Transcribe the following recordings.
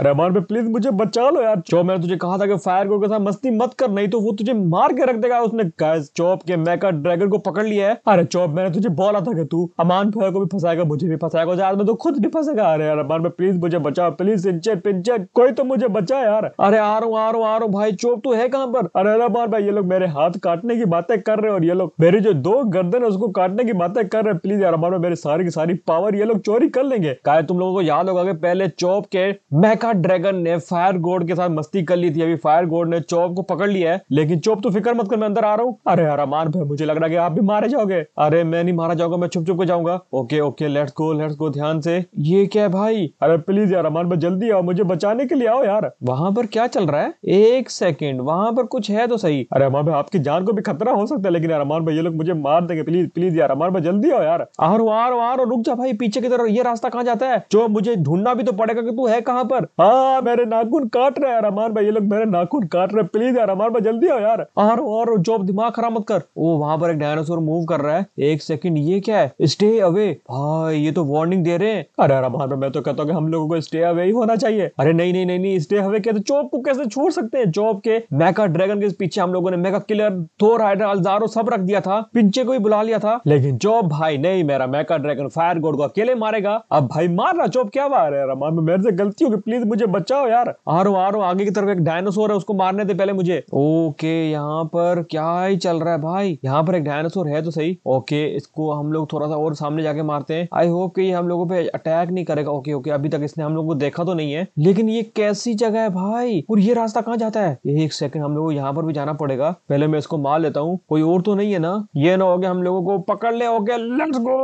रहमान भाई प्लीज मुझे बचा लो यार चौप मैंने तुझे कहा था कि फायर गोल के साथ मस्ती मत कर नहीं तो वो तुझे मार के रख देगा उसने गाइस चौप के मैका ड्रैगन को पकड़ लिया है अरे चौप मैंने तुझे बोला था कि तू अमान फायर को भी फंसाएगा मुझे भी फंसाएगा आज मैं तो खुद भी फंसेगा अरे यार अमान भाई प्लीज मुझे बचाओ प्लीज सिंचन पिंचन कोई तो मुझे बचा यार अरे आ रहा आ रहा आ रहा भाई चौप तू है कहाँ पर अरे रहमान भाई ये लोग मेरे हाथ काटने की बातें कर रहे हैं और ये लोग मेरी जो दो गर्दन है उसको काटने की बातें कर रहे हैं प्लीज यार अमान भाई मेरी सारी की सारी पावर ये लोग चोरी कर लेंगे क्या तुम लोगों को याद होगा कि पहले चौप के मैका था ड्रैगन ने फायर गोड के साथ मस्ती कर ली थी अभी फायर गोड ने चौप को पकड़ लिया है लेकिन चौप तो फिक्र मत कर मैं अंदर आ रहा हूँ अरे यार अमान भाई मुझे लग रहा है आप भी मारे जाओगे अरे मैं नहीं मारा जाऊंगा मैं छुप छुप के जाऊंगा okay okay let's go let's go ध्यान से ये क्या है भाई अरे प्लीज यार अमान भाई जल्दी आओ मुझे बचाने के लिए आओ यार वहां पर क्या चल रहा है एक सेकेंड वहां पर कुछ है तो सही अरे अमान भाई आपकी जान को भी खतरा हो सकता है लेकिन यार अमान भाई ये लोग मुझे मार देंगे प्लीज प्लीज यार अमान भाई जल्दी आओ यार आरो आरो आरो रुक जा भाई पीछे की तरफ ये रास्ता कहाँ जाता है जो मुझे ढूंढना भी तो पड़ेगा कि तू है कहाँ पर हाँ मेरे नाखून काट रहे यार अमान भाई ये लोग मेरे नाखून काट रहे प्लीज यार अमान भाई जल्दी आओ यार और और जो दिमाग खराब मत कर ओ वहां पर एक डायनासोर मूव कर रहा है एक सेकंड ये क्या है स्टे अवे भाई ये तो वार्निंग दे रहे हैं अरे यार अमान भाई मैं तो कहता हूँ हम लोगों को स्टे अवे ही होना चाहिए अरे नहीं नहीं नहीं नहीं स्टे अवे कहते जॉब को कैसे छोड़ सकते हैं चौब के मैका ड्रैगन के पीछे हम लोगों ने मैका किलर थो राइडर अलजारो सब रख दिया था पिंचे को भी बुला लिया था लेकिन चौब भाई नहीं मेरा मैका ड्रैगन फायर गोड को अकेले मारेगा अब भाई मार रहा चौब क्या मार रहा है मेरे से गलती होगी प्लीज प्लीज मुझे बचाओ यार आ रहा आ रहा आगे की तरफ एक डायनासोर है उसको मारने दे पहले मुझे ओके यहाँ पर क्या ही चल रहा है भाई यहाँ पर एक डायनासोर है तो सही ओके इसको हम लोग थोड़ा सा और सामने जाके मारते हैं आई होप कि ये हम लोगों पे अटैक नहीं करेगा ओके ओके अभी तक इसने हम लोग को देखा तो नहीं है लेकिन ये कैसी जगह है भाई और ये रास्ता कहाँ जाता है ये एक सेकंड हम लोग को यहाँ पर भी जाना पड़ेगा पहले मैं इसको मार लेता हूँ कोई और तो नहीं है ना ये ना हो गया हम लोगों को पकड़ ले ओके लेट्स गो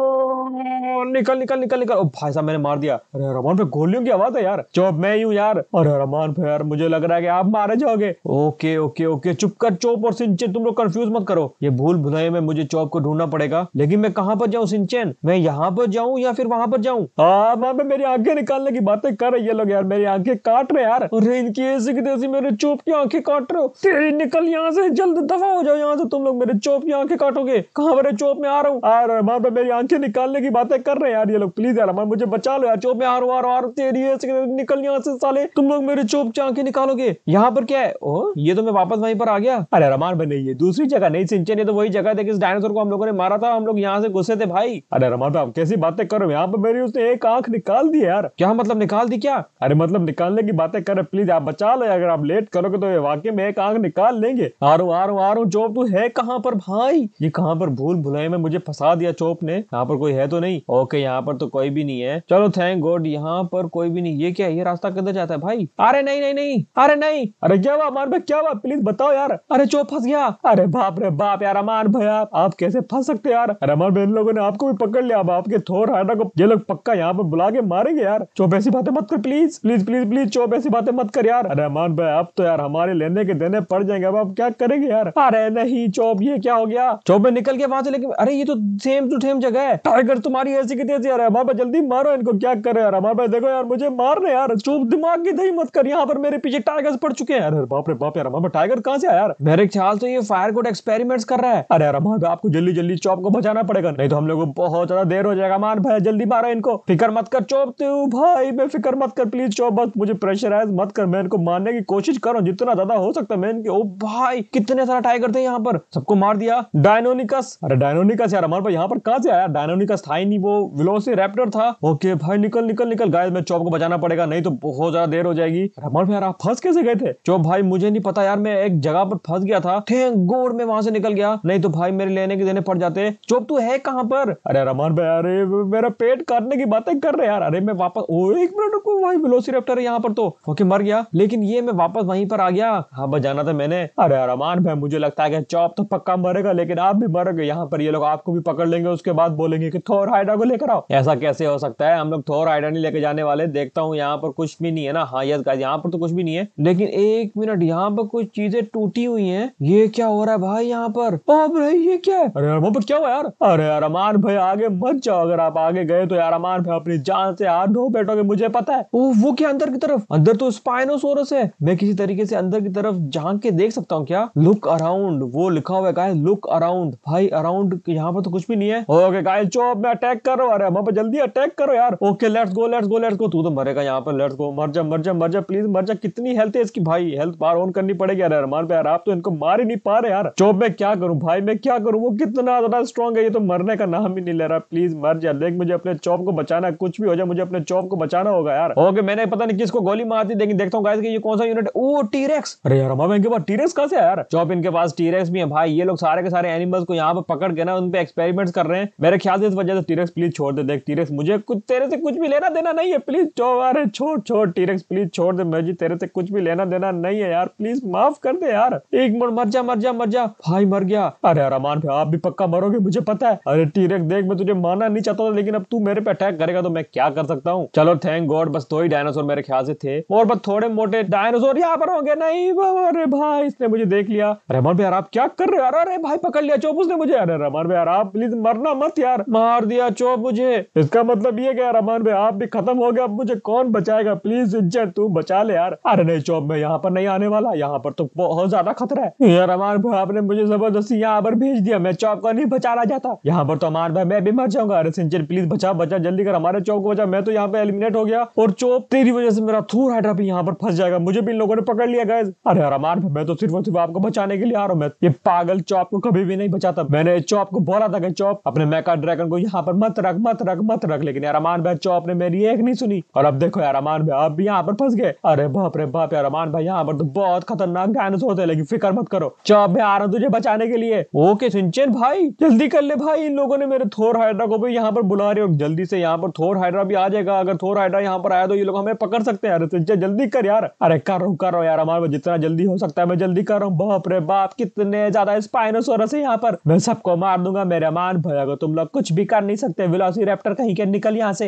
निकल निकल निकल निकल ओ भाई साहब मैंने मार दिया अरे रमन पे गोलियों की आवाज है यार चौब मैं यू यार और रमान भाई यार मुझे लग रहा है कि आप मारे जाओगे ओके ओके ओके चुप कर चौप और सिंचन तुम लोग कंफ्यूज मत करो ये भूल भुलाई में मुझे चौप को ढूंढना पड़ेगा लेकिन मैं कहाँ पर जाऊँ सिंचन मैं यहाँ पर जाऊँ या फिर वहाँ पर जाऊँ हाँ वहाँ पे मेरी आंखें निकालने की बातें कर रही है लोग यार मेरी आंखें काट रहे यार अरे इनकी ऐसी की तैसी मेरे चौप की आंखें काट रहे हो तेरी निकल यहाँ से जल्द दफा हो जाओ यहाँ से तुम लोग मेरे चौप की आंखें काटोगे कहाँ मेरे चौप में आ रहा हूँ अरे वहाँ पे मेरी आंखें निकालने की बातें कर रहे हैं यार ये लोग प्लीज यार मुझे बचा लो यार चौप में आ रहा हूँ तेरी ऐसी निकल यहाँ यहाँ से साले तुम लोग मेरे चोप चाके निकालोगे यहाँ पर क्या है ओ ये तो मैं वापस वहीं पर आ गया अरे रमान भाई नहीं ये दूसरी जगह नहीं सिंचन ये तो वही जगह थी जिस डायनासोर को हम लोगों ने मारा था हम लोग यहाँ से गुस्से थे भाई अरे रमान भाई आप कैसी बातें कर रहे हो यहाँ पर मेरी उसने एक आंख निकाल दी यार क्या मतलब निकाल दी क्या अरे मतलब निकालने की बातें कर रहे प्लीज आप बचा लो अगर आप लेट करोगे तो ये वाक्य में एक आंख निकाल लेंगे आ रू आ चोप तू है कहाँ पर भाई ये कहाँ पर भूल भुलाई में मुझे फंसा दिया चोप ने यहाँ पर कोई है तो नहीं ओके यहाँ पर तो कोई भी नहीं है चलो थैंक गॉड यहाँ पर कोई भी नहीं ये क्या ये रास्ता रास्ता किधर जाता है भाई अरे नहीं नहीं नहीं अरे नहीं अरे क्या हुआ अमान भाई क्या हुआ प्लीज बताओ यार अरे चो फंस गया अरे बाप रे बाप यार अमान भाई आप आप कैसे फंस सकते यार अरे अमान भाई इन लोगों ने आपको भी पकड़ लिया अब आपके थोर हाटा को ये लोग पक्का यहाँ पे बुला के मारेंगे यार चोप ऐसी बातें मत कर प्लीज प्लीज प्लीज प्लीज चोप ऐसी बातें मत कर यार अरे अमान भाई अब तो यार हमारे लेने के देने पड़ जाएंगे अब आप क्या करेंगे यार अरे नहीं चोप ये क्या हो गया चोप में निकल के वहां से लेकिन अरे ये तो सेम टू सेम जगह है टाइगर तुम्हारी ऐसी कितनी तेजी यार अमान भाई जल्दी मारो इनको क्या करे यार अमान भाई देखो यार मुझे मार रहे यार चो दिमाग की दही मत कर यहाँ पर मेरे पीछे टाइगर्स पड़ चुके हैं अरे बाप रे बाप यार बाप टाइगर कहाँ से यार मेरे ख्याल से ये फायर कोड एक्सपेरिमेंट्स कर रहा है अरे यार हमारा आपको जल्दी जल्दी चौप को बचाना पड़ेगा नहीं तो हम लोग को बहुत ज्यादा देर हो जाएगा मान भाई जल्दी मारो इनको फिक्र मत कर चौप तू भाई मैं फिक्र मत कर प्लीज चौप बस मुझे प्रेशराइज मत कर मैं इनको मारने की कोशिश करो जितना ज्यादा हो सकता है मैं इनके ओ भाई कितने सारा टाइगर थे यहाँ पर सबको मार दिया डायनोनिकस अरे डायनोनिकस यार हमारे यहाँ पर कहाँ से आया डायनोनिकस था ही नहीं वो विलोसी रैप्टर था ओके भाई निकल निकल निकल गाय मैं चौप को बचाना पड़ेगा नहीं तो बहुत ज्यादा देर हो जाएगी रमन भाई यार आप फंस कैसे गए थे जो भाई मुझे नहीं पता यार मैं एक जगह पर फंस गया था थैंक गॉड मैं वहां से निकल गया नहीं तो भाई मेरे लेने के देने पड़ जाते चोप तू है कहाँ पर अरे रमन भाई अरे मेरा पेट काटने की बातें कर रहे यार अरे मैं वापस ओ एक मिनट को भाई वेलोसिरेप्टर है यहाँ पर तो ओके मर गया लेकिन ये मैं वापस वहीं पर आ गया हाँ बस जाना था मैंने अरे रमान भाई मुझे लगता है चौप तो पक्का मरेगा लेकिन आप भी मरोगे यहाँ पर ये लोग आपको भी पकड़ लेंगे उसके बाद बोलेंगे कि थोर हाइडा को लेकर आओ ऐसा कैसे हो सकता है हम लोग थोर हाइडा नहीं लेके जाने वाले देखता हूँ यहाँ पर कुछ कुछ भी नहीं है ना हाँ यार यहाँ पर तो कुछ भी नहीं है लेकिन एक मिनट यहाँ पर कुछ चीजें टूटी हुई है ये क्या हो रहा है भाई यहाँ पर भाई ये क्या है अरे यार वहां पर क्या हुआ यार अरे यार अमान भाई आगे मत जाओ अगर आप आगे गए तो यार अमान भाई अपनी जान से हाथ धो बैठोगे मुझे पता है ओ वो क्या अंदर की तरफ अंदर तो स्पाइनोसोरस है मैं किसी तरीके से अंदर की तरफ झांक के देख सकता हूँ क्या लुक अराउंड वो लिखा हुआ है लुक अराउंड भाई अराउंड यहाँ पर तो कुछ भी नहीं है ओके गाय चो मैं अटैक कर रहा हूँ अरे वहां पर जल्दी अटैक करो यार okay let's go let's go let's go तू तो मरेगा यहाँ पर लेट्स गो को मर जा मर जा मर जा प्लीज मर जा कितनी हेल्थ है इसकी भाई हेल्थ बार ऑन करनी पड़ेगी यार रहमान भाई यार आप तो इनको मार ही नहीं पा रहे यार जॉब में क्या करूँ भाई मैं क्या करूं वो कितना ज्यादा स्ट्रॉन्ग है ये तो मरने का नाम ही नहीं ले रहा प्लीज मर जा देख मुझे अपने चॉप को बचाना कुछ भी हो जाए मुझे अपने चौप को बचाना होगा यार ओके मैंने पता नहीं किसको गोली मार दी देखता हूँ ये कौन सा यूनिट ओ टीरेक्स अरे यार हमारे इनके पास टीरेक्स कहा से यार चौप इनके पास टीरेक्स भी है भाई ये लोग सारे के सारे एनिमल्स को यहाँ पे पकड़ के ना उनपे एक्सपेरिमेंट कर रहे हैं मेरे ख्याल से इस वजह से टीरेक्स प्लीज छोड़ दे देख टीरेक्स मुझे कुछ तेरे से कुछ भी लेना देना नहीं है प्लीज चौब अरे छोड़ छोड़ टीरक्स प्लीज छोड़ दे मैं जी तेरे से कुछ भी लेना देना नहीं है यार प्लीज माफ कर दे यार एक मिनट मर जा मर जा मर जा भाई मर गया अरे यार अमान भाई आप भी पक्का मरोगे मुझे पता है अरे टीरक्स देख मैं तुझे मानना नहीं चाहता था लेकिन अब तू मेरे पे अटैक करेगा तो मैं क्या कर सकता हूँ चलो थैंक गॉड बस दो तो ही डायनासोर मेरे ख्याल से थे और बस थोड़े मोटे डायनासोर यहाँ पर होंगे नहीं अरे भाई इसने मुझे देख लिया रहमान भाई यार आप क्या कर रहे हो अरे भाई पकड़ लिया चोप उसने मुझे अरे रहमान भाई यार आप प्लीज मरना मत यार मार दिया चोप मुझे इसका मतलब ये क्या रहमान भाई आप भी खत्म हो गया अब मुझे कौन बचाएगा यार प्लीज इज्जत तू बचा ले यार अरे नहीं चौब मैं यहाँ पर नहीं आने वाला यहाँ पर तो बहुत ज्यादा खतरा है यार अमान भाई आपने मुझे जबरदस्ती यहाँ पर भेज दिया मैं चौब को नहीं बचा रहा जाता यहाँ पर तो अमान भाई मैं भी मर जाऊंगा अरे सिंचन प्लीज बचा बचा जल्दी कर हमारे चौक को बचा मैं तो यहाँ पे एलिमिनेट हो गया और चौब तेरी वजह से मेरा थूर हाइड्रा भी यहाँ पर फंस जाएगा मुझे भी इन लोगों ने पकड़ लिया गए अरे यार अमान भाई मैं तो सिर्फ और सिर्फ आपको बचाने के लिए आ रहा हूँ मैं ये पागल चौप को कभी भी नहीं बचाता मैंने चौप को बोला था कि चौप अपने मैका ड्रैगन को यहाँ पर मत रख मत रख मत रख लेकिन यार अमान भाई चौप ने मेरी एक नहीं सुनी और अब देखो यार अमान आप अब यहाँ पर फंस गए अरे बाप रे बाप यार अमान भाई यहाँ पर तो बहुत खतरनाक डायनासोर थे लेकिन फिक्र मत करो चौब मैं आ रहा हूँ तुझे बचाने के लिए ओके सिंचन भाई जल्दी कर ले भाई इन लोगों ने मेरे थोर हाइड्रा को भी यहाँ पर बुला रहे हो जल्दी से यहाँ पर थोर हाइड्रा भी आ जाएगा अगर थोर हाइड्रा यहाँ पर आया तो ये लोग हमें पकड़ सकते हैं अरे सिंचन जल्दी कर यार अरे कर रहा हूँ कर रहा हूँ यार अमान जितना जल्दी हो सकता है मैं जल्दी कर रहा हूँ बाप रे बाप कितने ज्यादा स्पाइनोसोरस है यहाँ पर मैं सबको मार दूंगा मेरे अमान भाई अगर तुम लोग कुछ भी कर नहीं सकते विलासी कहीं के निकल यहाँ से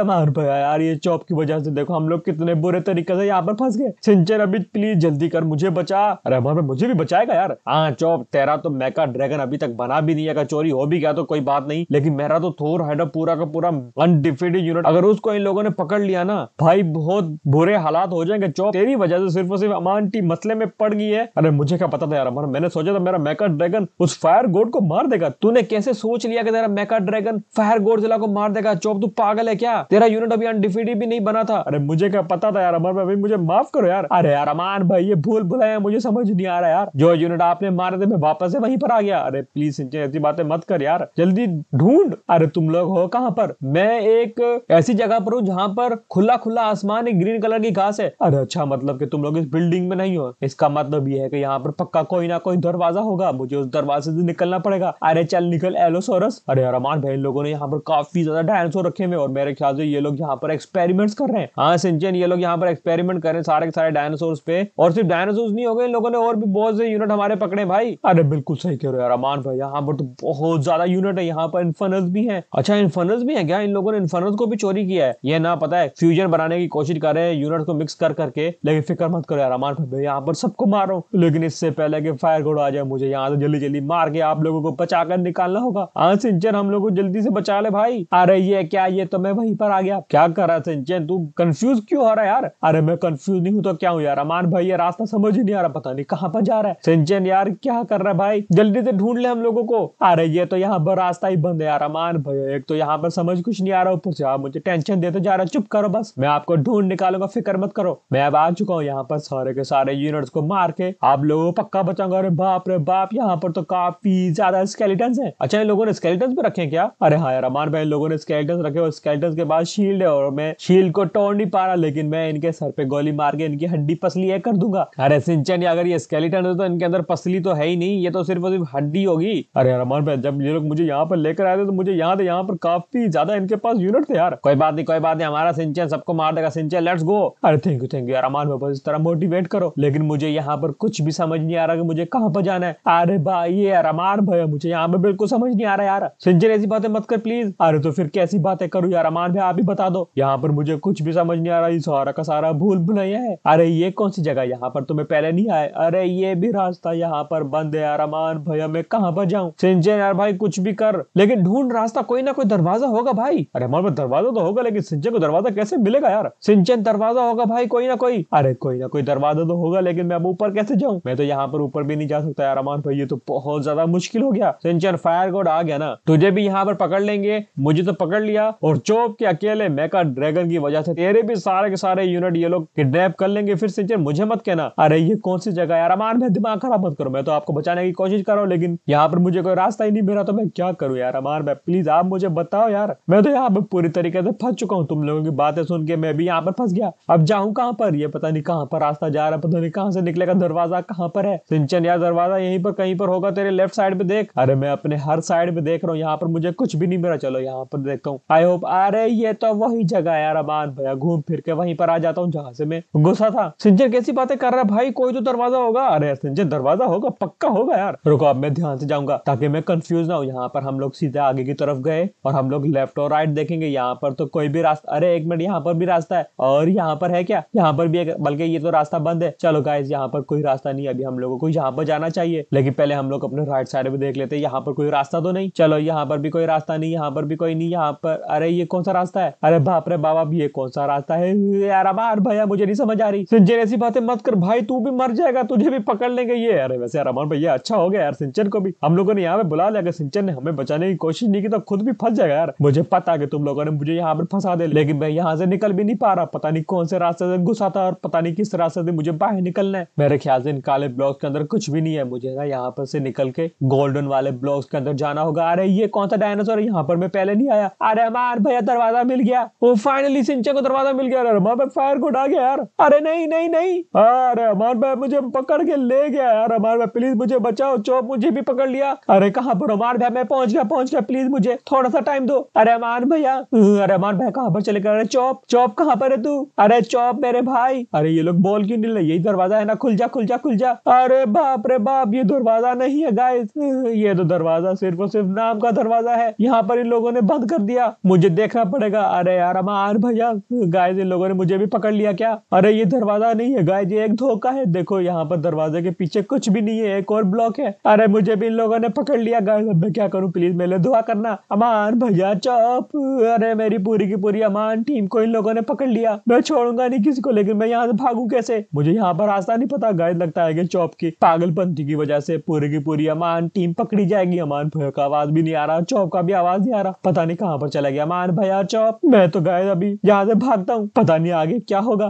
अमान भाई यार ये चौप की वजह से से देखो हम लोग कितने बुरे तरीके से यहाँ पर फंस गए सिंचर अभी प्लीज जल्दी कर मुझे बचा अरे हमारे मुझे भी बचाएगा यार हाँ चौप तेरा तो मेका ड्रैगन अभी तक बना भी नहीं है चोरी हो भी गया तो कोई बात नहीं लेकिन मेरा तो थोर ना पूरा का पूरा अनडिफिटेड यूनिट अगर उसको इन लोगों ने पकड़ लिया ना भाई बहुत बुरे हालात हो जाएंगे चौप तेरी वजह से सिर्फ और सिर्फ अमान टी मसले में पड़ गई है अरे मुझे क्या पता था यार अमर मैंने सोचा था मेरा मैका ड्रैगन उस फायर गोड को मार देगा तूने कैसे सोच लिया कि तेरा मैका ड्रैगन फायर गोड जिला को मार देगा चौप तू पागल है क्या तेरा यूनिट अभी अनडिफिटेड भी नहीं बना था अरे मुझे क्या पता था यार अमर भाई मुझे माफ करो यार अरे यार अमान भाई ये भूल भुलाया मुझे समझ नहीं आ रहा यार जो यूनिट आपने मारे थे मैं वापस है वहीं पर आ गया अरे प्लीज सिंचन ऐसी बातें मत कर यार जल्दी ढूंढ अरे तुम लोग हो कहाँ पर मैं एक ऐसी जगह पर हूँ जहाँ पर खुला खुला आसमान एक ग्रीन कलर की घास है अरे अच्छा मतलब कि तुम लोग इस बिल्डिंग में नहीं हो इसका मतलब ये है कि यहाँ पर पक्का कोई ना कोई दरवाजा होगा मुझे उस दरवाजे से निकलना पड़ेगा अरे चल निकल एलोसोरस अरे अमान भाई इन लोगों ने यहाँ पर काफी ज्यादा डायनासोर रखे हुए और मेरे ख्याल से ये लोग यहाँ पर एक्सपेरिमेंट्स कर रहे हैं हाँ सिंचन ये लोग यहाँ पर एक्सपेरिमेंट करें सारे के सारे डायनासोर पे और सिर्फ डायनासोर नहीं हो गए लोगों ने और भी बहुत से यूनिट हमारे पकड़े भाई अरे बिल्कुल सही कह रहे हो अमान भाई यहाँ पर तो बहुत ज्यादा यूनिट है यहाँ पर इन्फनस भी है अच्छा इन्फनस भी है क्या इन लोगों ने इन्फनस को भी चोरी किया है ये ना पता है फ्यूजन बनाने की कोशिश कर रहे हैं यूनिट को मिक्स कर करके लेकिन फिक्र मत करो यार अमान भाई यहाँ पर सबको मारो लेकिन इससे पहले की फायर गोड आ जाए मुझे यहाँ से जल्दी जल्दी मार के आप लोगों को बचा कर निकालना होगा हाँ सिंचन हम लोग को जल्दी से बचा ले भाई अरे ये क्या ये तो मैं वही पर आ गया क्या कर रहा सिंचन तू कंफ्यूज क्यों हो रहा है यार अरे मैं कंफ्यूज नहीं हूँ तो क्या हूँ यार अमान भाई ये रास्ता समझ ही नहीं आ रहा पता नहीं कहाँ पर जा रहा है सिंचन यार क्या कर रहा है भाई जल्दी से ढूंढ ले हम लोगों को अरे ये तो यहाँ पर रास्ता ही बंद है यार अमान भाई एक तो यहाँ पर समझ कुछ नहीं आ रहा ऊपर से आप मुझे टेंशन देते जा रहा चुप करो बस मैं आपको ढूंढ निकालूंगा फिक्र मत करो मैं अब आ चुका हूँ यहाँ पर सारे के सारे यूनिट्स को मार के आप लोगों को पक्का बचाऊंगा अरे बाप रे बाप यहाँ पर तो काफी ज्यादा स्केलेटन है अच्छा इन लोगों ने स्केलेटन भी रखे क्या अरे हाँ यार अमान भाई लोगों ने स्केलेटन रखे और स्केलेटन के बाद शील्ड है और मैं शील्ड को टोन तोड़ नहीं पा रहा लेकिन मैं इनके सर पे गोली मार के इनकी हड्डी पसली है कर दूंगा अरे सिंचन अगर ये स्केलेटन है तो इनके अंदर पसली तो है ही नहीं ये तो सिर्फ और सिर्फ हड्डी होगी अरे रमान भाई जब ये लोग मुझे यहाँ पर लेकर आए थे तो मुझे याद है यहाँ पर काफी ज्यादा इनके पास यूनिट थे यार कोई बात नहीं कोई बात नहीं हमारा सिंचन सबको मार देगा सिंचन लेट्स गो अरे thank you thank you Raman भाई बस इस तरह मोटिवेट करो लेकिन मुझे यहाँ पर कुछ भी समझ नहीं आ रहा कि मुझे कहाँ पर जाना है अरे भाई ये रमान भाई मुझे यहाँ पर बिल्कुल समझ नहीं आ रहा यार सिंचन ऐसी बातें मत कर प्लीज अरे तो फिर कैसी बातें करूँ यार रमान भाई आप ही बता दो यहाँ पर मुझे कुछ भी समझ नहीं आ रहा ये सारा का सारा भूल भुलैया है अरे ये कौन सी जगह यहाँ पर तुम्हें तो पहले नहीं आए अरे ये भी रास्ता यहाँ पर बंद है यार अमान भैया मैं कहाँ पर जाऊँ सिंचन यार भाई कुछ भी कर लेकिन ढूंढ रास्ता कोई ना कोई दरवाजा होगा भाई अरे हमारे पास दरवाजा तो होगा लेकिन सिंचन को दरवाजा कैसे मिलेगा यार सिंचन दरवाजा होगा भाई कोई ना कोई अरे कोई ना कोई दरवाजा तो होगा लेकिन मैं अब ऊपर कैसे जाऊँ मैं तो यहाँ पर ऊपर भी नहीं जा सकता यार अमान भाई ये तो बहुत ज्यादा मुश्किल हो गया सिंचन फायर गोड आ गया ना तुझे भी यहाँ पर पकड़ लेंगे मुझे तो पकड़ लिया और चोप के अकेले मेका ड्रैगन की वजह से तेरे भी सारे के सारे यूनिट ये लोग किडनैप कर लेंगे फिर सिंचन मुझे मत कहना अरे ये कौन सी जगह यार अमान मैं दिमाग खराब मत करो मैं तो आपको बचाने की कोशिश कर रहा हूँ लेकिन यहाँ पर मुझे कोई रास्ता ही नहीं मिला तो मैं क्या करूँ यार अमान मैं प्लीज आप मुझे बताओ यार मैं तो यहाँ पर पूरी तरीके से फंस चुका हूँ तुम लोगों की बातें सुन के मैं भी यहाँ पर फंस गया अब जाऊँ कहाँ पर ये पता नहीं कहाँ पर रास्ता जा रहा है पता नहीं कहाँ से निकलेगा दरवाजा कहाँ पर है सिंचन यार दरवाजा यहीं पर कहीं पर होगा तेरे लेफ्ट साइड पे देख अरे मैं अपने हर साइड पे देख रहा हूँ यहाँ पर मुझे कुछ भी नहीं मिला चलो यहाँ पर देखता हूँ आई होप अरे ये तो वही जगह यार अमान गया घूम फिर के वहीं पर आ जाता हूँ जहां से मैं गुस्सा था सिंजर कैसी बातें कर रहा है भाई कोई तो दरवाजा होगा अरे सिंजर दरवाजा होगा पक्का होगा यार रुको अब मैं ध्यान से जाऊंगा ताकि मैं कंफ्यूज ना हो यहाँ पर हम लोग सीधे आगे की तरफ गए और हम लोग लेफ्ट और राइट देखेंगे यहाँ पर तो कोई भी रास्ता अरे एक मिनट यहाँ पर भी रास्ता है और यहाँ पर है क्या यहाँ पर भी बल्कि ये तो रास्ता बंद है चलो गाय यहाँ पर कोई रास्ता नहीं अभी हम लोगों को यहाँ पर जाना चाहिए लेकिन पहले हम लोग अपने राइट साइड में देख लेते हैं यहाँ पर कोई रास्ता तो नहीं चलो यहाँ पर भी कोई रास्ता नहीं यहाँ पर भी कोई नहीं यहाँ पर अरे ये कौन सा रास्ता है अरे बाप रे बाबा ये कौन सा गुस्सा आता है यार अमान भैया मुझे नहीं समझ आ रही सिंचन ऐसी बातें मत कर भाई तू भी मर जाएगा तुझे भी पकड़ लेंगे ये अरे वैसे यार अमान भैया अच्छा हो गया यार सिंचन को भी हम लोगों ने यहाँ पे बुला लिया सिंचन ने हमें बचाने की कोशिश नहीं की तो खुद भी फंस जाएगा यार मुझे पता है तुम लोगों ने मुझे यहाँ पर फंसा दे लेकिन मैं यहाँ से निकल भी नहीं पा रहा पता नहीं कौन से रास्ते से घुसा था और पता नहीं किस रास्ते से मुझे बाहर निकलना है मेरे ख्याल से इन काले ब्लॉक के अंदर कुछ भी नहीं है मुझे ना यहाँ पर से निकल के गोल्डन वाले ब्लॉक के अंदर जाना होगा अरे ये कौन सा डायनासोर यहाँ पर मैं पहले नहीं आया अरे हमार भैया दरवाजा मिल गया वो फाइनली सिंचन को दरवाजा मिल गया रहमान भाई फायर को डा गया यार अरे नहीं नहीं नहीं अरे रहमान भाई मुझे पकड़ के ले गया यार रहमान भाई प्लीज मुझे बचाओ चोप मुझे भी पकड़ लिया अरे कहाँ पर रहमान भाई मैं पहुंच गया पहुंच गया प्लीज मुझे थोड़ा सा टाइम दो अरे रहमान भैया हम्म, अरे रहमान भाई कहाँ पर चले गए अरे चौप चौप कहाँ पर है तू अरे चौप मेरे भाई अरे ये लोग बोल क्यों नहीं रहे यही दरवाजा है ना खुल जा खुल जा खुल जा अरे बाप रे बाप ये दरवाजा नहीं है गाय हम्म, ये तो दरवाजा सिर्फ और सिर्फ नाम का दरवाजा है यहाँ पर इन लोगों ने बंद कर दिया मुझे देखना पड़ेगा अरे यार रहमान भैया गाय इन लोगों ने मुझे भी पकड़ लिया क्या अरे ये दरवाजा नहीं है गाय ये एक धोखा है देखो यहाँ पर दरवाजे के पीछे कुछ भी नहीं है एक और ब्लॉक है अरे मुझे भी इन लोगों ने पकड़ लिया गाय अब मैं क्या करूँ प्लीज मेरे दुआ करना अमान भैया चौप अरे मेरी पूरी की पूरी अमान टीम को इन लोगों ने पकड़ लिया मैं छोड़ूंगा नहीं किसी को लेकिन मैं यहाँ से भागू कैसे मुझे यहाँ पर रास्ता नहीं पता गाय लगता है कि चौप की पागलपंथी की वजह से पूरी की पूरी अमान टीम पकड़ी जाएगी अमान भैया का आवाज भी नहीं आ रहा चौप का भी आवाज नहीं आ रहा पता नहीं कहाँ पर चला गया अमान भैया चौप मैं तो गाय अभी यहाँ से भागता हूँ पता नहीं आगे क्या होगा